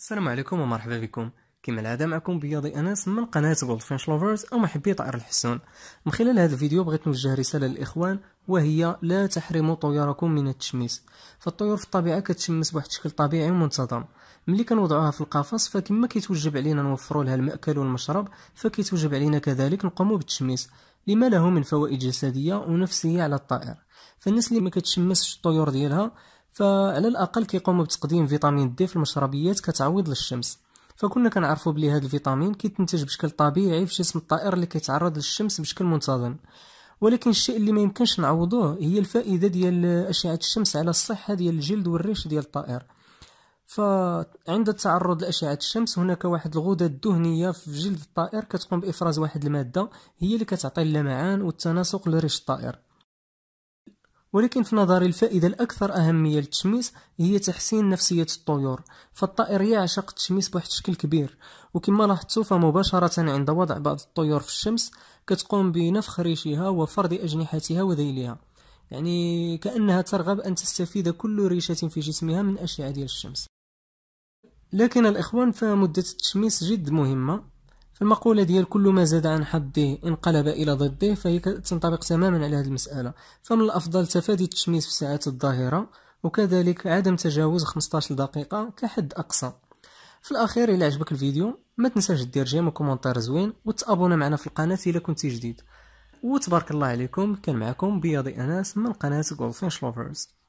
السلام عليكم ومرحبا بكم كما العاده معكم بياضي انس من قناه جولد فينش لوفرز او محبي طائر الحسون من خلال هذا الفيديو بغيت نوجه رساله للاخوان وهي لا تحرموا طيوركم من التشميس فالطيور في الطبيعه كتشمس بواحد الشكل طبيعي ومنتظم ملي كنوضعوها في القفص فكما كيتوجب علينا نوفروا لها الماكل والمشرب فكيتوجب علينا كذلك نقوموا بالتشميس لما له من فوائد جسديه ونفسيه على الطائر فالناس اللي ما كتشمسش الطيور ديالها فعلى الاقل كيقوموا بتقديم فيتامين دي في المشربيات كتعويض للشمس فكنا كنعرفوا بلي هذا الفيتامين كيتنتج بشكل طبيعي في جسم الطائر اللي كيتعرض للشمس بشكل منتظم ولكن الشيء اللي ما يمكنش نعوضوه هي الفائده ديال اشعه الشمس على الصحه ديال الجلد والريش ديال الطائر فعند التعرض لأشعة الشمس هناك واحد الغدة الدهنية في جلد الطائر كتقوم بإفراز واحد المادة هي اللي كتعطي اللمعان والتناسق لريش الطائر ولكن في نظري الفائدة الأكثر أهمية للتشميس هي تحسين نفسية الطيور فالطائر يعشق التشميس بواحد الشكل كبير وكما لاحظتوا فمباشرة عند وضع بعض الطيور في الشمس كتقوم بنفخ ريشها وفرد أجنحتها وذيلها يعني كأنها ترغب أن تستفيد كل ريشة في جسمها من أشعة الشمس لكن الإخوان فمدة التشميس جد مهمة فالمقولة ديال كل ما زاد عن حده انقلب إلى ضده فهي تنطبق تماما على هذه المسألة فمن الأفضل تفادي التشميس في ساعات الظاهرة وكذلك عدم تجاوز 15 دقيقة كحد أقصى في الأخير إلا عجبك الفيديو ما تنساش دير جيم وكومنتار زوين وتابونا معنا في القناة إلا كنتي جديد وتبارك الله عليكم كان معكم بياضي أناس من قناة جولفينش لوفرز